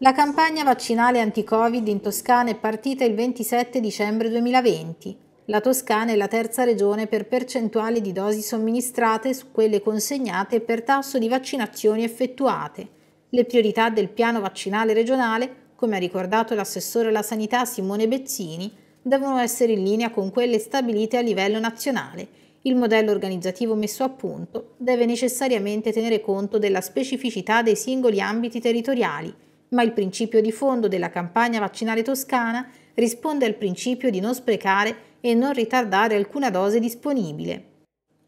La campagna vaccinale anti-Covid in Toscana è partita il 27 dicembre 2020. La Toscana è la terza regione per percentuale di dosi somministrate su quelle consegnate e per tasso di vaccinazioni effettuate. Le priorità del piano vaccinale regionale, come ha ricordato l'assessore alla sanità Simone Bezzini, devono essere in linea con quelle stabilite a livello nazionale. Il modello organizzativo messo a punto deve necessariamente tenere conto della specificità dei singoli ambiti territoriali, ma il principio di fondo della campagna vaccinale toscana risponde al principio di non sprecare e non ritardare alcuna dose disponibile.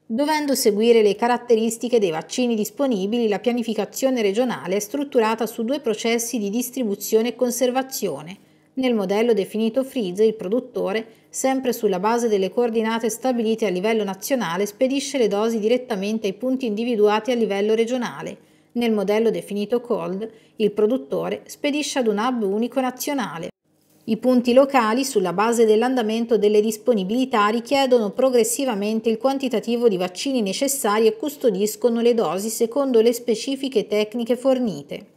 Dovendo seguire le caratteristiche dei vaccini disponibili, la pianificazione regionale è strutturata su due processi di distribuzione e conservazione nel modello definito Freeze il produttore, sempre sulla base delle coordinate stabilite a livello nazionale, spedisce le dosi direttamente ai punti individuati a livello regionale. Nel modello definito Cold, il produttore spedisce ad un hub unico nazionale. I punti locali, sulla base dell'andamento delle disponibilità, richiedono progressivamente il quantitativo di vaccini necessari e custodiscono le dosi secondo le specifiche tecniche fornite.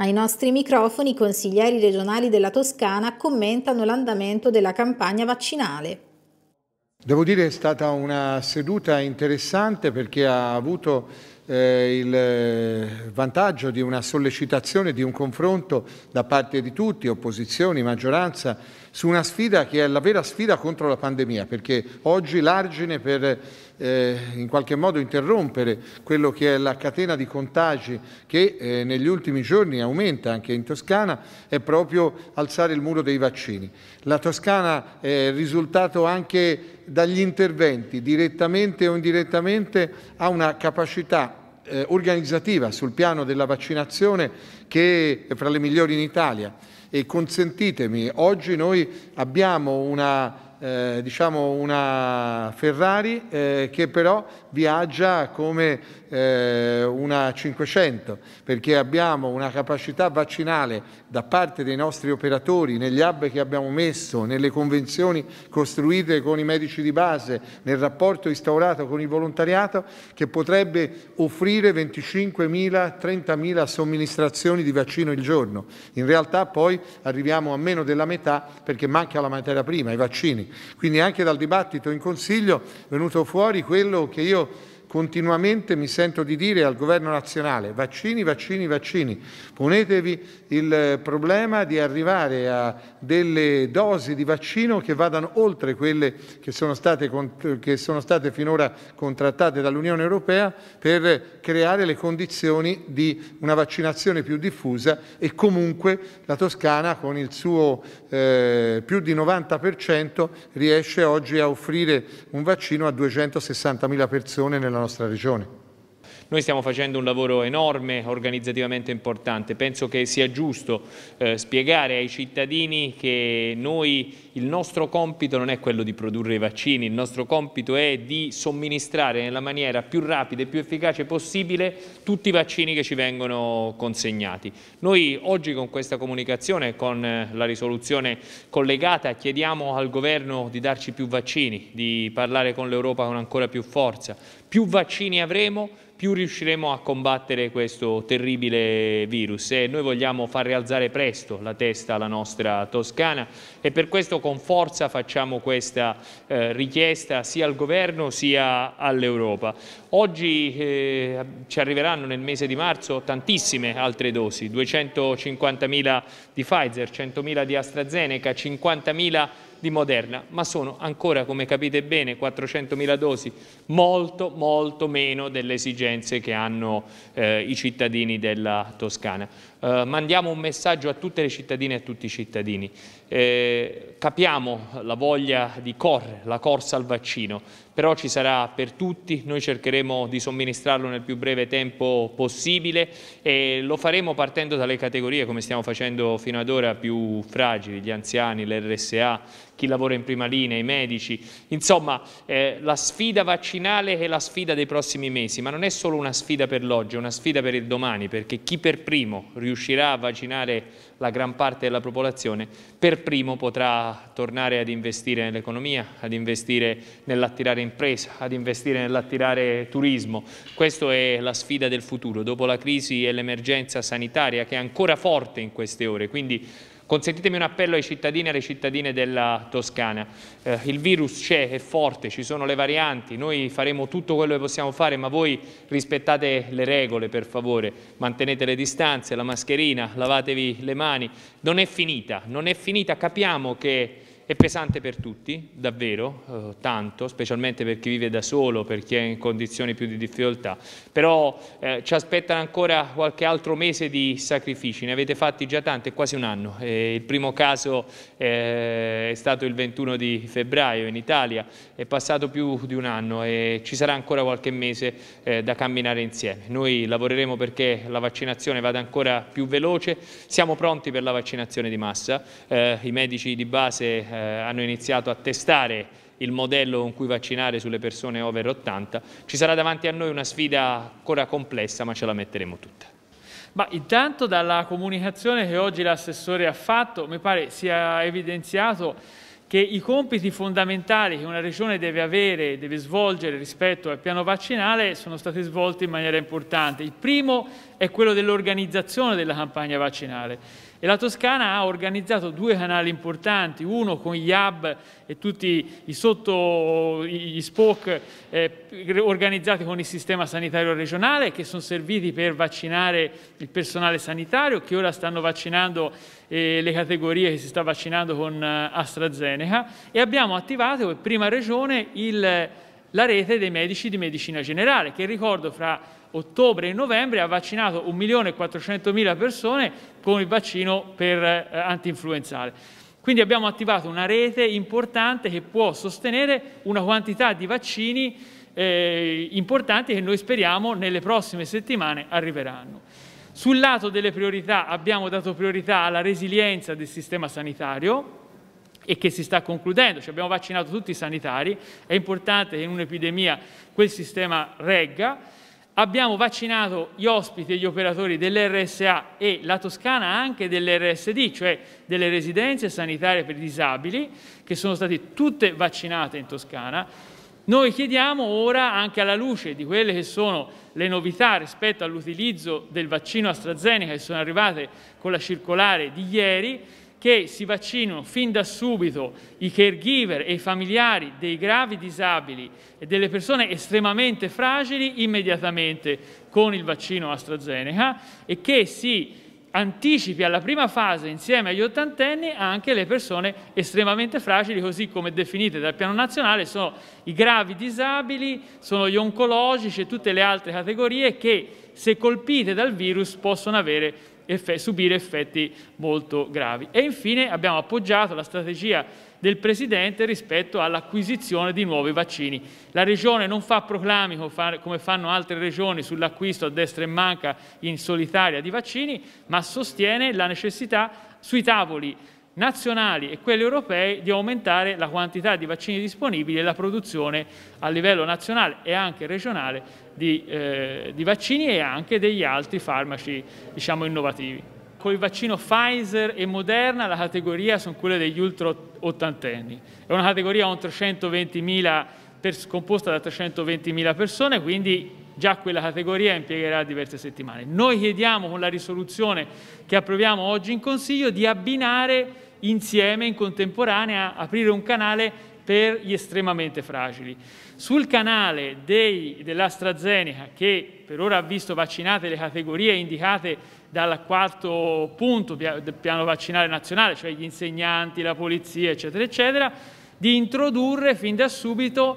Ai nostri microfoni i consiglieri regionali della Toscana commentano l'andamento della campagna vaccinale. Devo dire è stata una seduta interessante perché ha avuto eh, il eh, vantaggio di una sollecitazione, di un confronto da parte di tutti, opposizioni, maggioranza, su una sfida che è la vera sfida contro la pandemia, perché oggi l'argine per eh, in qualche modo interrompere quello che è la catena di contagi che eh, negli ultimi giorni aumenta anche in Toscana è proprio alzare il muro dei vaccini. La Toscana è risultato anche dagli interventi, direttamente o indirettamente, ha una capacità eh, organizzativa sul piano della vaccinazione che è fra le migliori in Italia e consentitemi, oggi noi abbiamo una, eh, diciamo una Ferrari eh, che però viaggia come eh, una 500, perché abbiamo una capacità vaccinale da parte dei nostri operatori, negli hub che abbiamo messo, nelle convenzioni costruite con i medici di base, nel rapporto instaurato con il volontariato, che potrebbe offrire 25.000-30.000 somministrazioni di vaccino il giorno. In realtà poi arriviamo a meno della metà perché manca la materia prima, i vaccini. Quindi anche dal dibattito in Consiglio è venuto fuori quello che io feel continuamente mi sento di dire al governo nazionale vaccini, vaccini, vaccini, ponetevi il problema di arrivare a delle dosi di vaccino che vadano oltre quelle che sono state, che sono state finora contrattate dall'Unione Europea per creare le condizioni di una vaccinazione più diffusa e comunque la Toscana con il suo eh, più di 90% riesce oggi a offrire un vaccino a 260.000 persone nella nostra regione. Noi stiamo facendo un lavoro enorme, organizzativamente importante. Penso che sia giusto eh, spiegare ai cittadini che noi, il nostro compito non è quello di produrre i vaccini, il nostro compito è di somministrare nella maniera più rapida e più efficace possibile tutti i vaccini che ci vengono consegnati. Noi oggi con questa comunicazione, con eh, la risoluzione collegata, chiediamo al Governo di darci più vaccini, di parlare con l'Europa con ancora più forza. Più vaccini avremo, più riusciremo a combattere questo terribile virus e noi vogliamo far rialzare presto la testa alla nostra Toscana e per questo con forza facciamo questa eh, richiesta sia al governo sia all'Europa. Oggi eh, ci arriveranno nel mese di marzo tantissime altre dosi, 250.000 di Pfizer, 100.000 di AstraZeneca, 50.000 di di Moderna, ma sono ancora, come capite bene, 400.000 dosi, molto, molto meno delle esigenze che hanno eh, i cittadini della Toscana. Eh, mandiamo un messaggio a tutte le cittadine e a tutti i cittadini. Eh, capiamo la voglia di correre, la corsa al vaccino, però ci sarà per tutti, noi cercheremo di somministrarlo nel più breve tempo possibile e lo faremo partendo dalle categorie, come stiamo facendo fino ad ora, più fragili, gli anziani, l'RSA, chi lavora in prima linea, i medici. Insomma, eh, la sfida vaccinale è la sfida dei prossimi mesi, ma non è solo una sfida per l'oggi, è una sfida per il domani, perché chi per primo riuscirà a vaccinare la gran parte della popolazione, per primo potrà tornare ad investire nell'economia, ad investire nell'attirare impresa, ad investire nell'attirare turismo. Questa è la sfida del futuro, dopo la crisi e l'emergenza sanitaria che è ancora forte in queste ore. Quindi Consentitemi un appello ai cittadini e alle cittadine della Toscana. Eh, il virus c'è, è forte, ci sono le varianti, noi faremo tutto quello che possiamo fare, ma voi rispettate le regole per favore, mantenete le distanze, la mascherina, lavatevi le mani. Non è finita, non è finita, capiamo che è pesante per tutti, davvero, eh, tanto, specialmente per chi vive da solo, per chi è in condizioni più di difficoltà, però eh, ci aspettano ancora qualche altro mese di sacrifici, ne avete fatti già tanti, è quasi un anno. Eh, il primo caso eh, è stato il 21 di febbraio in Italia, è passato più di un anno e ci sarà ancora qualche mese eh, da camminare insieme. Noi lavoreremo perché la vaccinazione vada ancora più veloce, siamo pronti per la vaccinazione di massa, eh, i medici di base eh, hanno iniziato a testare il modello con cui vaccinare sulle persone over 80. Ci sarà davanti a noi una sfida ancora complessa, ma ce la metteremo tutta. Ma intanto dalla comunicazione che oggi l'assessore ha fatto, mi pare sia evidenziato che i compiti fondamentali che una regione deve avere, deve svolgere rispetto al piano vaccinale sono stati svolti in maniera importante. Il primo è quello dell'organizzazione della campagna vaccinale. E la Toscana ha organizzato due canali importanti, uno con gli hub e tutti i sotto, gli SPOC eh, organizzati con il sistema sanitario regionale che sono serviti per vaccinare il personale sanitario che ora stanno vaccinando eh, le categorie che si sta vaccinando con eh, AstraZeneca e abbiamo attivato per prima regione il, la rete dei medici di medicina generale che ricordo fra ottobre e novembre ha vaccinato 1.400.000 persone con il vaccino per eh, antinfluenzale. Quindi abbiamo attivato una rete importante che può sostenere una quantità di vaccini eh, importanti che noi speriamo nelle prossime settimane arriveranno. Sul lato delle priorità abbiamo dato priorità alla resilienza del sistema sanitario, e che si sta concludendo, cioè abbiamo vaccinato tutti i sanitari, è importante che in un'epidemia quel sistema regga abbiamo vaccinato gli ospiti e gli operatori dell'RSA e la Toscana anche dell'RSD, cioè delle residenze sanitarie per disabili, che sono state tutte vaccinate in Toscana. Noi chiediamo ora, anche alla luce di quelle che sono le novità rispetto all'utilizzo del vaccino AstraZeneca che sono arrivate con la circolare di ieri, che si vaccinino fin da subito i caregiver e i familiari dei gravi disabili e delle persone estremamente fragili immediatamente con il vaccino AstraZeneca e che si anticipi alla prima fase insieme agli ottantenni anche le persone estremamente fragili, così come definite dal piano nazionale, sono i gravi disabili, sono gli oncologici e tutte le altre categorie che se colpite dal virus possono avere eff subire effetti molto gravi. E infine abbiamo appoggiato la strategia del Presidente rispetto all'acquisizione di nuovi vaccini. La Regione non fa proclami come fanno altre Regioni sull'acquisto a destra e manca in solitaria di vaccini, ma sostiene la necessità sui tavoli nazionali e quelli europei di aumentare la quantità di vaccini disponibili e la produzione a livello nazionale e anche regionale di, eh, di vaccini e anche degli altri farmaci diciamo, innovativi. Con il vaccino Pfizer e Moderna la categoria sono quelle degli ultra ottantenni, è una categoria con 320.000 per, composta da 320.000 persone, quindi già quella categoria impiegherà diverse settimane. Noi chiediamo con la risoluzione che approviamo oggi in Consiglio di abbinare insieme, in contemporanea, aprire un canale per gli estremamente fragili. Sul canale dell'AstraZeneca, che per ora ha visto vaccinate le categorie indicate dal quarto punto del piano vaccinale nazionale, cioè gli insegnanti, la polizia, eccetera, eccetera, di introdurre fin da subito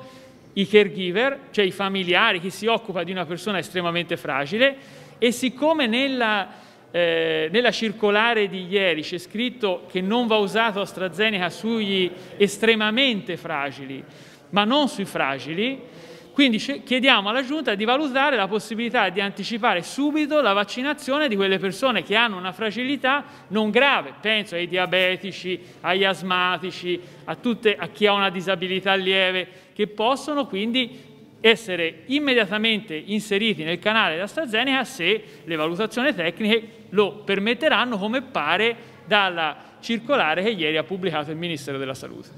i caregiver, cioè i familiari, chi si occupa di una persona estremamente fragile, e siccome nella eh, nella circolare di ieri c'è scritto che non va usato AstraZeneca sugli estremamente fragili, ma non sui fragili, quindi chiediamo alla Giunta di valutare la possibilità di anticipare subito la vaccinazione di quelle persone che hanno una fragilità non grave, penso ai diabetici, agli asmatici, a, tutte, a chi ha una disabilità lieve, che possono quindi essere immediatamente inseriti nel canale di AstraZeneca se le valutazioni tecniche lo permetteranno come pare dalla circolare che ieri ha pubblicato il Ministero della Salute.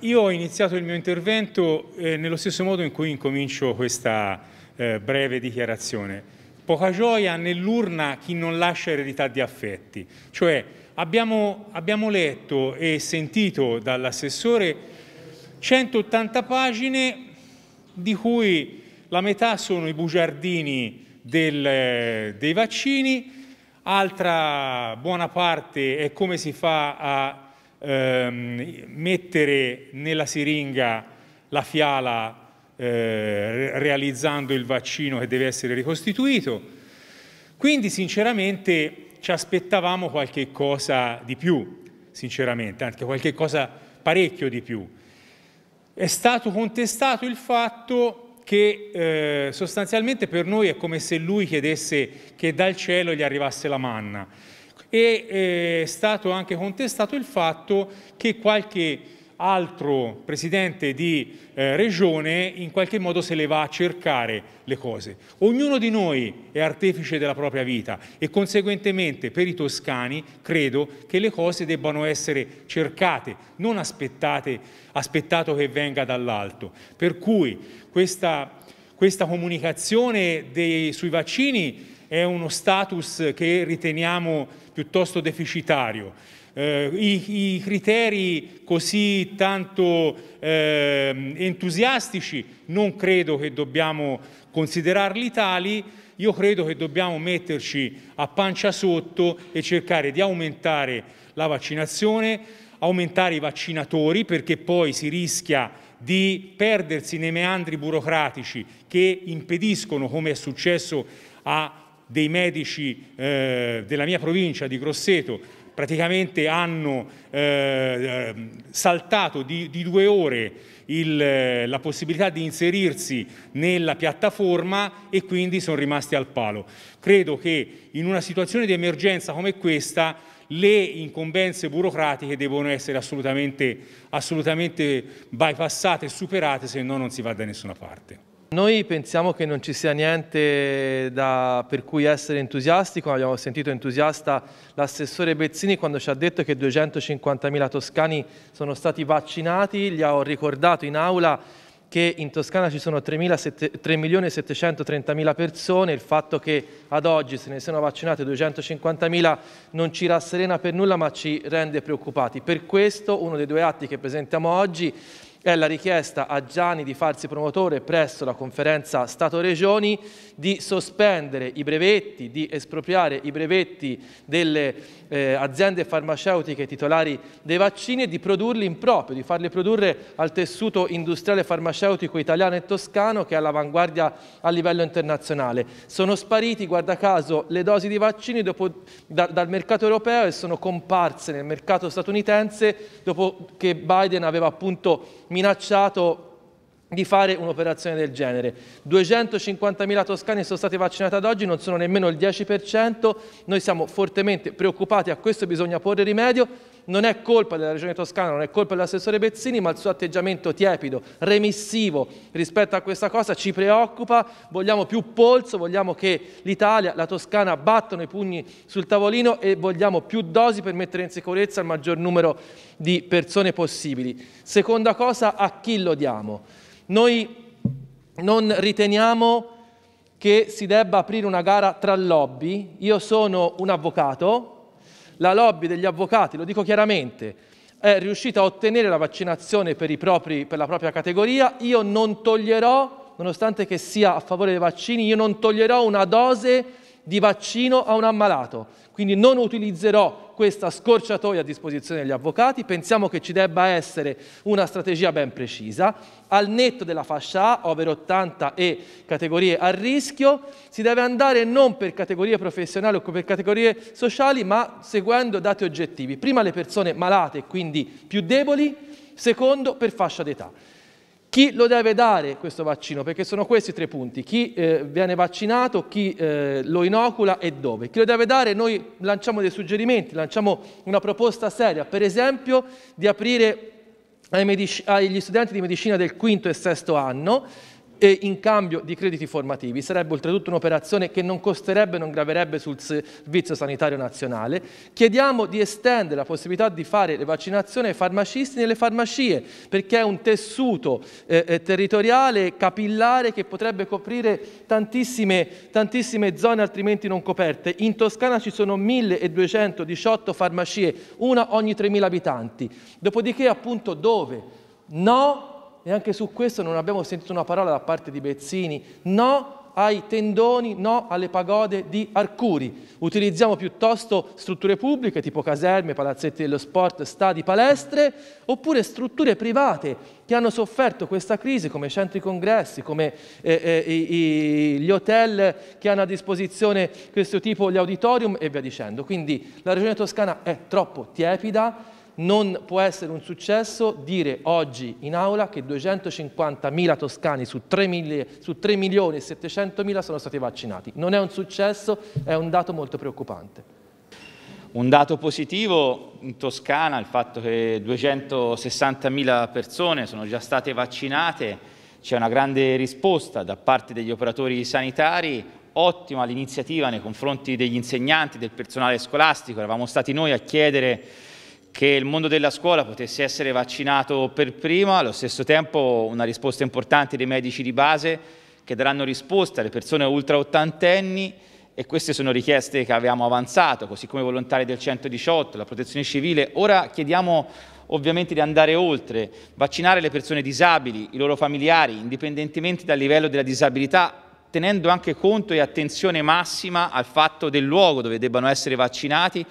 Io ho iniziato il mio intervento eh, nello stesso modo in cui incomincio questa eh, breve dichiarazione. Poca gioia nell'urna chi non lascia eredità di affetti. Cioè abbiamo, abbiamo letto e sentito dall'assessore 180 pagine di cui la metà sono i bugiardini del, dei vaccini, altra buona parte è come si fa a ehm, mettere nella siringa la fiala eh, realizzando il vaccino che deve essere ricostituito. Quindi sinceramente ci aspettavamo qualche cosa di più, sinceramente, anche qualche cosa parecchio di più è stato contestato il fatto che eh, sostanzialmente per noi è come se lui chiedesse che dal cielo gli arrivasse la manna e eh, è stato anche contestato il fatto che qualche altro presidente di eh, regione in qualche modo se le va a cercare le cose. Ognuno di noi è artefice della propria vita e conseguentemente per i toscani credo che le cose debbano essere cercate, non aspettate, aspettato che venga dall'alto. Per cui questa, questa comunicazione dei, sui vaccini è uno status che riteniamo piuttosto deficitario eh, i, i, criteri così tanto eh, entusiastici non credo che dobbiamo considerarli tali, io credo che dobbiamo metterci a pancia sotto e cercare di aumentare la vaccinazione, aumentare i vaccinatori perché poi si rischia di perdersi nei meandri burocratici che impediscono, come è successo a dei medici eh, della mia provincia di Grosseto, praticamente hanno eh, ehm, saltato di, di, due ore il, eh, la possibilità di inserirsi nella piattaforma e quindi sono rimasti al palo. Credo che in una situazione di emergenza come questa le incombenze burocratiche devono essere assolutamente, assolutamente bypassate e superate, se no non si va da nessuna parte. Noi pensiamo che non ci sia niente da, per cui essere entusiasti, come abbiamo sentito entusiasta l'assessore Bezzini quando ci ha detto che 250.000 toscani sono stati vaccinati, gli ho ricordato in aula che in Toscana ci sono 3.730.000 persone, il fatto che ad oggi se ne siano vaccinate 250.000 non ci rasserena per nulla ma ci rende preoccupati. Per questo uno dei due atti che presentiamo oggi è la richiesta a Gianni di farsi promotore presso la conferenza Stato-Regioni di sospendere i brevetti, di espropriare i brevetti delle eh, aziende farmaceutiche titolari dei vaccini e di produrli in proprio, di farli produrre al tessuto industriale farmaceutico italiano e toscano che è all'avanguardia a livello internazionale. Sono spariti, guarda caso, le dosi di vaccini dopo, da, dal mercato europeo e sono comparse nel mercato statunitense dopo che Biden aveva appunto minacciato di fare un'operazione del genere. 250.000 toscani sono stati vaccinati ad oggi, non sono nemmeno il 10%, noi siamo fortemente preoccupati, a questo bisogna porre rimedio, non è colpa della Regione Toscana, non è colpa dell'assessore Bezzini, ma il suo atteggiamento tiepido, remissivo rispetto a questa cosa ci preoccupa, vogliamo più polso, vogliamo che l'Italia, la Toscana battano i pugni sul tavolino e vogliamo più dosi per mettere in sicurezza il maggior numero di persone possibili. Seconda cosa, a chi lo diamo? Noi non riteniamo che si debba aprire una gara tra lobby. Io sono un avvocato, la lobby degli avvocati, lo dico chiaramente, è riuscita a ottenere la vaccinazione per, propri, per la propria categoria. Io non toglierò, nonostante che sia a favore dei vaccini, io non toglierò una dose di vaccino a un ammalato. Quindi non utilizzerò questa scorciatoia a disposizione degli avvocati, pensiamo che ci debba essere una strategia ben precisa. Al netto della fascia A, over 80 e categorie a rischio, si deve andare non per categorie professionali o per categorie sociali, ma seguendo dati oggettivi. Prima le persone malate, quindi più deboli, secondo per fascia d'età. Chi lo deve dare questo vaccino? Perché sono questi i tre punti. Chi eh, viene vaccinato, chi eh, lo inocula e dove. Chi lo deve dare? Noi lanciamo dei suggerimenti, lanciamo una proposta seria, per esempio di aprire agli studenti di medicina del quinto e sesto anno in cambio di crediti formativi. Sarebbe oltretutto un'operazione che non costerebbe, non graverebbe sul Servizio Sanitario Nazionale. Chiediamo di estendere la possibilità di fare le vaccinazioni ai farmacisti nelle farmacie, perché è un tessuto eh, eh territoriale, capillare, che potrebbe coprire tantissime, tantissime zone altrimenti non coperte. In Toscana ci sono 1218 farmacie, una ogni 3.000 abitanti. Dopodiché appunto dove? No e anche su questo non abbiamo sentito una parola da parte di Bezzini, no ai tendoni, no alle pagode di Arcuri. Utilizziamo piuttosto strutture pubbliche tipo caserme, palazzetti dello sport, stadi, palestre, oppure strutture private che hanno sofferto questa crisi come centri congressi, come eh, eh, i, gli hotel che hanno a disposizione questo tipo, gli auditorium e via dicendo. Quindi la Regione Toscana è troppo tiepida non può essere un successo dire oggi in aula che 250.000 toscani su 3, milioni e 700.000 sono stati vaccinati. Non è un successo, è un dato molto preoccupante. Un dato positivo in Toscana, il fatto che 260.000 persone sono già state vaccinate, c'è una grande risposta da parte degli operatori sanitari, ottima l'iniziativa nei confronti degli insegnanti, del personale scolastico, eravamo stati noi a chiedere che il mondo della scuola potesse essere vaccinato per prima, allo stesso tempo una risposta importante dei medici di base che daranno risposta alle persone ultra ottantenni e queste sono richieste che avevamo avanzato, così come i volontari del 118, la protezione civile. Ora chiediamo ovviamente di andare oltre, vaccinare le persone disabili, i loro familiari, indipendentemente dal livello della disabilità, tenendo anche conto e attenzione massima al fatto del luogo dove debbano essere vaccinati,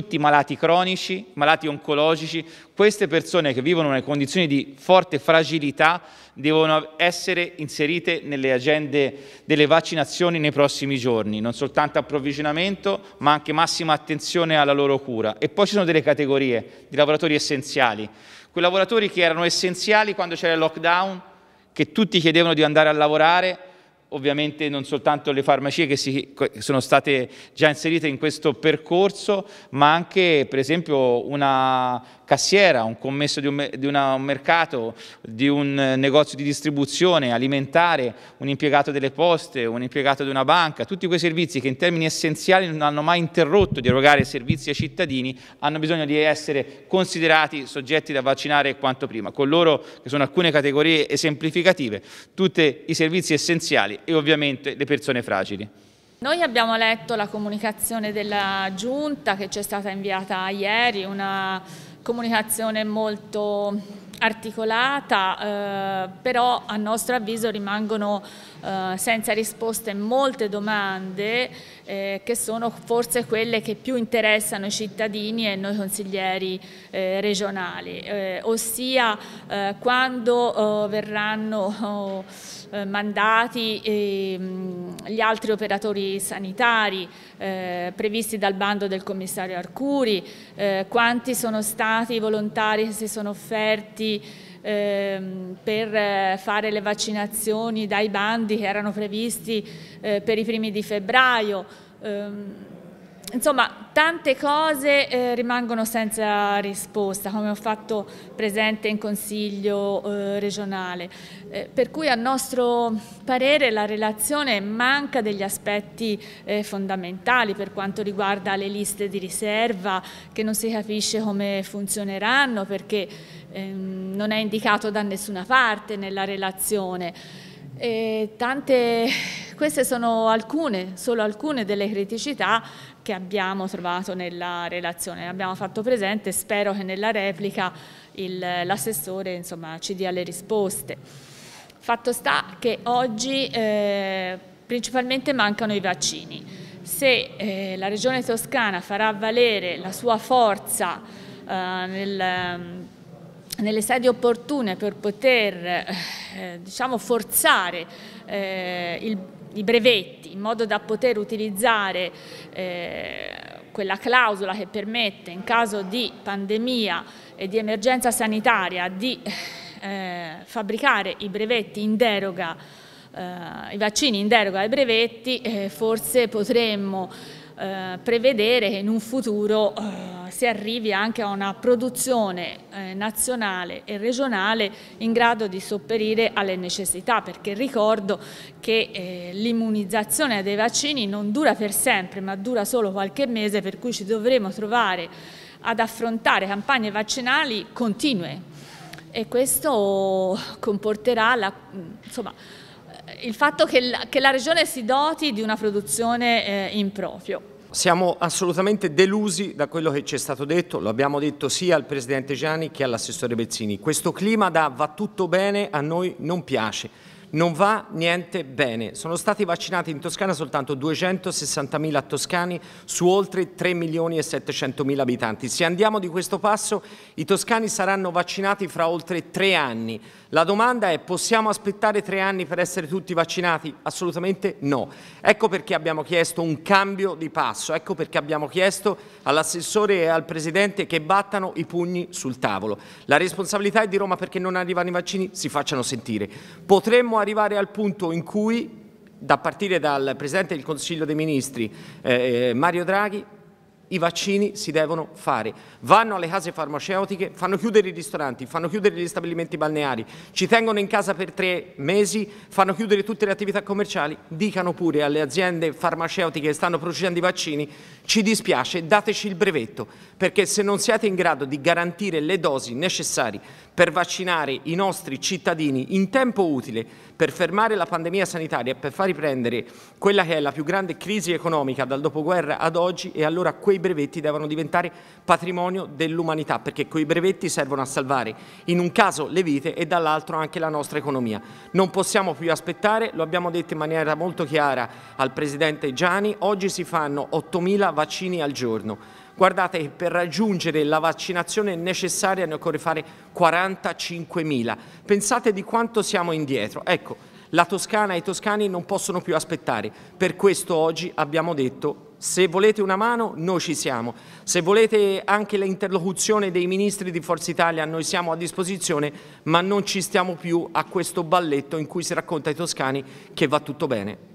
tutti i malati cronici, malati oncologici, queste persone che vivono in condizioni di forte fragilità devono essere inserite nelle agende delle vaccinazioni nei prossimi giorni, non soltanto approvvigionamento ma anche massima attenzione alla loro cura. E poi ci sono delle categorie di lavoratori essenziali, quei lavoratori che erano essenziali quando c'era il lockdown, che tutti chiedevano di andare a lavorare, ovviamente non soltanto le farmacie che si, sono state già inserite in questo percorso, ma anche per esempio una cassiera, un commesso di un, di una, un mercato, di un eh, negozio di distribuzione alimentare, un impiegato delle poste, un impiegato di una banca, tutti quei servizi che in termini essenziali non hanno mai interrotto di erogare servizi ai cittadini, hanno bisogno di essere considerati soggetti da vaccinare quanto prima, con loro che sono alcune categorie esemplificative, tutti i servizi essenziali e ovviamente le persone fragili. Noi abbiamo letto la comunicazione della Giunta che ci è stata inviata ieri, una comunicazione molto articolata, eh, però a nostro avviso rimangono eh, senza risposte molte domande eh, che sono forse quelle che più interessano i cittadini e noi consiglieri eh, regionali, eh, ossia eh, quando verranno mandati ehm, gli altri operatori sanitari previsti dal bando del commissario Arcuri, quanti sono stati i volontari che si sono offerti ehm, per fare le vaccinazioni dai bandi che erano previsti eh, per i primi di febbraio. Ehm, insomma, tante cose eh, rimangono senza risposta, come ho fatto presente in Consiglio eh, regionale. Eh, per cui a nostro parere la relazione manca degli aspetti eh, fondamentali per quanto riguarda le liste di riserva, che non si capisce come funzioneranno, perché Ehm, non è indicato da nessuna parte nella relazione. Tante, queste sono alcune, solo alcune delle criticità che abbiamo trovato nella relazione. Abbiamo fatto presente, spero che nella replica l'assessore ci dia le risposte. Fatto sta che oggi eh, principalmente mancano i vaccini. Se eh, la Regione Toscana farà valere la sua forza eh, nel nelle sedi opportune per poter eh, eh, diciamo forzare eh, il, i brevetti in modo da poter utilizzare eh, quella clausola che permette in caso di pandemia e di emergenza sanitaria di eh, fabbricare i brevetti in deroga, eh, i vaccini in deroga ai brevetti, forse potremmo prevedere che in un futuro si arrivi anche a una produzione eh, nazionale e regionale in grado di sopperire alle necessità, perché ricordo che eh, l'immunizzazione dei vaccini non dura per sempre, ma dura solo qualche mese, per cui ci dovremo trovare ad affrontare campagne vaccinali continue e questo comporterà la, insomma, eh, il fatto che la, che la, regione si doti di una produzione eh, in proprio siamo assolutamente delusi da quello che ci è stato detto, lo abbiamo detto sia al Presidente Gianni che all'assessore Bezzini. Questo clima da va tutto bene a noi non piace, non va niente bene. Sono stati vaccinati in Toscana soltanto 260.000 toscani su oltre 3 milioni e 700.000 abitanti. Se andiamo di questo passo i toscani saranno vaccinati fra oltre tre anni. La domanda è possiamo aspettare tre anni per essere tutti vaccinati? Assolutamente no. Ecco perché abbiamo chiesto un cambio di passo, ecco perché abbiamo chiesto all'assessore e al Presidente che battano i pugni sul tavolo. La responsabilità è di Roma perché non arrivano i vaccini, si facciano sentire. Potremmo arrivare al punto in cui da partire dal Presidente del Consiglio dei Ministri eh, eh Mario Draghi i vaccini si devono fare. Vanno alle case farmaceutiche, fanno chiudere i ristoranti, fanno chiudere gli stabilimenti balneari, ci tengono in casa per tre mesi, fanno chiudere tutte le attività commerciali, dicano pure alle aziende farmaceutiche che stanno producendo i vaccini, ci dispiace, dateci il brevetto, perché se non siete in grado di garantire le dosi necessarie per vaccinare i nostri cittadini in tempo utile, per fermare la pandemia sanitaria e per far riprendere quella che è la più grande crisi economica dal dopoguerra ad oggi e allora quei brevetti devono diventare patrimonio dell'umanità perché quei brevetti servono a salvare in un caso le vite e dall'altro anche la nostra economia. Non possiamo più aspettare, lo abbiamo detto in maniera molto chiara al Presidente Gianni, oggi si fanno 8.000 vaccini al giorno. Guardate per raggiungere la vaccinazione necessaria ne occorre fare 45.000. Pensate di quanto siamo indietro. Ecco, la Toscana e i toscani non possono più aspettare. Per questo oggi abbiamo detto se volete una mano, noi ci siamo. Se volete anche l'interlocuzione dei ministri di Forza Italia, noi siamo a disposizione, ma non ci stiamo più a questo balletto in cui si racconta ai toscani che va tutto bene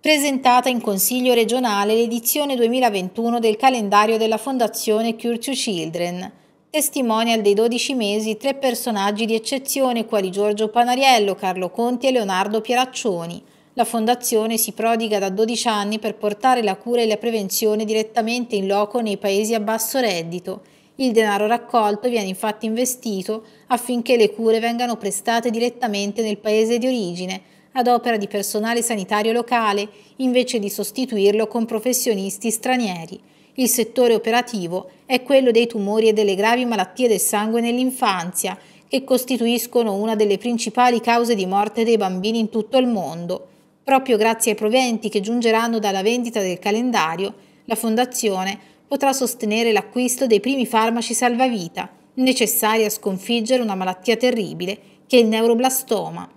presentata in Consiglio regionale l'edizione 2021 del calendario della Fondazione Cure to Children. Testimonial dei 12 mesi tre personaggi di eccezione quali Giorgio Panariello, Carlo Conti e Leonardo Pieraccioni. La Fondazione si prodiga da 12 anni per portare la cura e la prevenzione direttamente in loco nei paesi a basso reddito il denaro raccolto viene infatti investito affinché le cure vengano prestate direttamente nel paese di origine, ad opera di personale sanitario locale, invece di sostituirlo con professionisti stranieri. Il settore operativo è quello dei tumori e delle gravi malattie del sangue nell'infanzia, che costituiscono una delle principali cause di morte dei bambini in tutto il mondo. Proprio grazie ai proventi che giungeranno dalla vendita del calendario, la Fondazione potrà sostenere l'acquisto dei primi farmaci salvavita, necessari a sconfiggere una malattia terribile che è il neuroblastoma.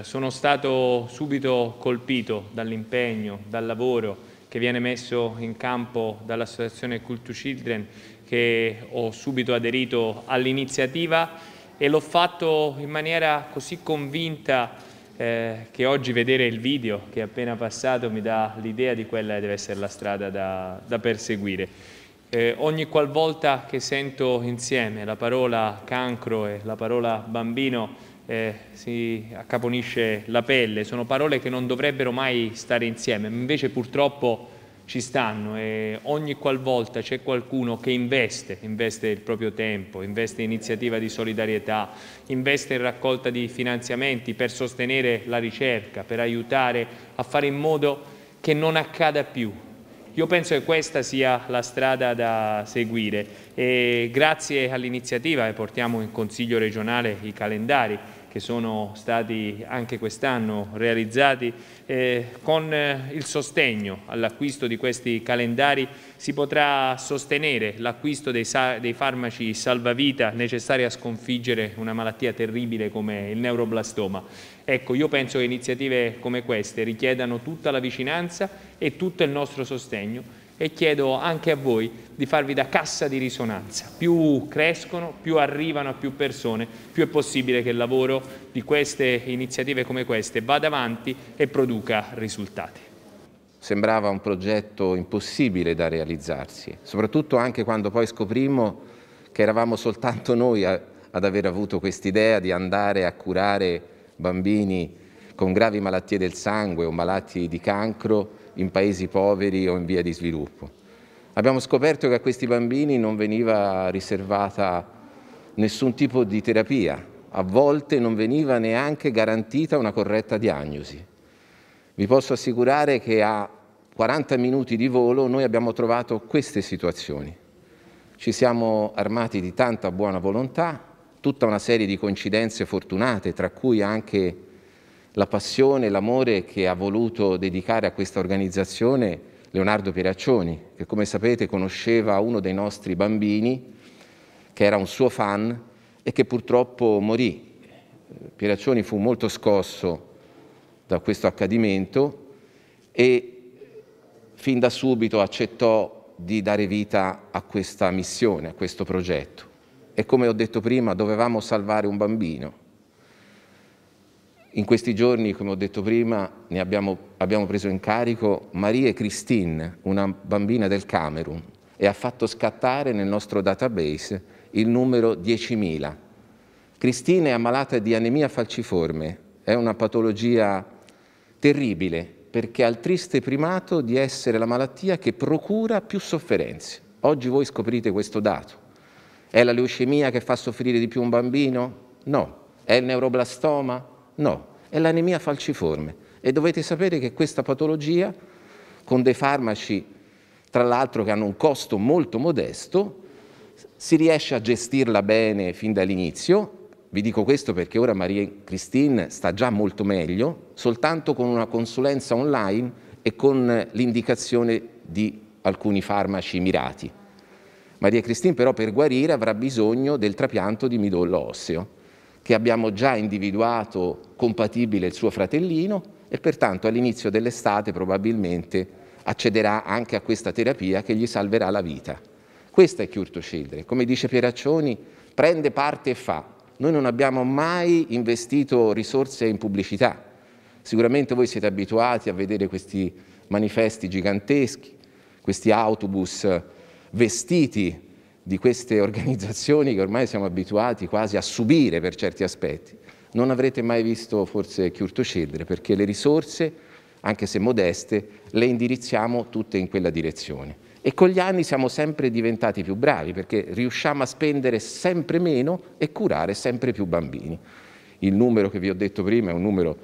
Sono stato subito colpito dall'impegno, dal lavoro che viene messo in campo dall'associazione Cool Children che ho subito aderito all'iniziativa e l'ho fatto in maniera così convinta eh, che oggi vedere il video che è appena passato mi dà l'idea di quella che deve essere la strada da, da perseguire. Eh, ogni qualvolta che sento insieme la parola cancro e la parola bambino eh, si accaponisce la pelle, sono parole che non dovrebbero mai stare insieme, invece purtroppo ci stanno e ogni qualvolta c'è qualcuno che investe, investe il proprio tempo, investe in iniziativa di solidarietà, investe in raccolta di finanziamenti per sostenere la ricerca, per aiutare a fare in modo che non accada più. Io penso che questa sia la strada da seguire e grazie all'iniziativa eh, portiamo in Consiglio regionale i calendari che sono stati anche quest'anno realizzati, eh, con eh, il sostegno all'acquisto di questi calendari si potrà sostenere l'acquisto dei, dei, farmaci salvavita necessari a sconfiggere una malattia terribile come il neuroblastoma. Ecco, io penso che iniziative come queste richiedano tutta la vicinanza e tutto il nostro sostegno e chiedo anche a voi di farvi da cassa di risonanza. Più crescono, più arrivano a più persone, più è possibile che il lavoro di queste iniziative come queste vada avanti e produca risultati. Sembrava un progetto impossibile da realizzarsi, soprattutto anche quando poi scoprimmo che eravamo soltanto noi a, ad aver avuto quest'idea di andare a curare bambini con gravi malattie del sangue o malati di cancro in paesi poveri o in via di sviluppo. Abbiamo scoperto che a questi bambini non veniva riservata nessun tipo di terapia, a volte non veniva neanche garantita una corretta diagnosi. Vi posso assicurare che a 40 minuti di volo noi abbiamo trovato queste situazioni. Ci siamo armati di tanta buona volontà, tutta una serie di coincidenze fortunate, tra cui anche la passione e l'amore che ha voluto dedicare a questa organizzazione Leonardo Pieraccioni, che come sapete conosceva uno dei nostri bambini, che era un suo fan e che purtroppo morì. Pieraccioni fu molto scosso da questo accadimento e fin da subito accettò di dare vita a questa missione, a questo progetto. E come ho detto prima, dovevamo salvare un bambino in questi giorni, come ho detto prima, abbiamo, abbiamo preso in carico Maria e Christine, una bambina del Camerun, e ha fatto scattare nel nostro database il numero 10.000. Christine è ammalata di anemia falciforme, è una patologia terribile perché ha il triste primato di essere la malattia che procura più sofferenze. Oggi voi scoprite questo dato. È la leucemia che fa soffrire di più un bambino? No. È il neuroblastoma? No. No, è l'anemia falciforme. E dovete sapere che questa patologia, con dei farmaci, tra l'altro che hanno un costo molto modesto, si riesce a gestirla bene fin dall'inizio. Vi dico questo perché ora Maria Christine sta già molto meglio, soltanto con una consulenza online e con l'indicazione di alcuni farmaci mirati. Maria Christine però per guarire avrà bisogno del trapianto di midollo osseo che abbiamo già individuato compatibile il suo fratellino e pertanto all'inizio dell'estate probabilmente accederà anche a questa terapia che gli salverà la vita. Questo è Cure to Come dice Pieraccioni, prende parte e fa. Noi non abbiamo mai investito risorse in pubblicità. Sicuramente voi siete abituati a vedere questi manifesti giganteschi, questi autobus vestiti di queste organizzazioni che ormai siamo abituati quasi a subire per certi aspetti, non avrete mai visto forse Chiurto Cedre, perché le risorse, anche se modeste, le indirizziamo tutte in quella direzione. E con gli anni siamo sempre diventati più bravi, perché riusciamo a spendere sempre meno e curare sempre più bambini. Il numero che vi ho detto prima è un numero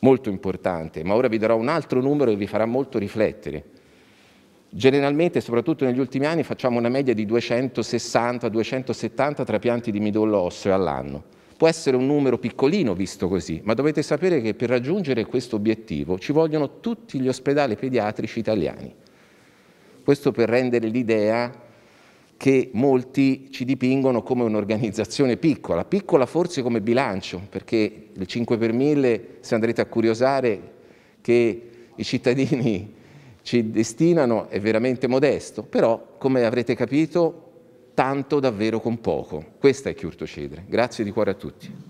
molto importante, ma ora vi darò un altro numero che vi farà molto riflettere. Generalmente, soprattutto negli ultimi anni, facciamo una media di 260-270 trapianti di midollo osseo all'anno. Può essere un numero piccolino visto così, ma dovete sapere che per raggiungere questo obiettivo ci vogliono tutti gli ospedali pediatrici italiani. Questo per rendere l'idea che molti ci dipingono come un'organizzazione piccola, piccola forse come bilancio, perché il 5 per 1000, se andrete a curiosare, che i cittadini ci destinano è veramente modesto, però come avrete capito tanto davvero con poco. Questa è Chiurto Cedre. Grazie di cuore a tutti.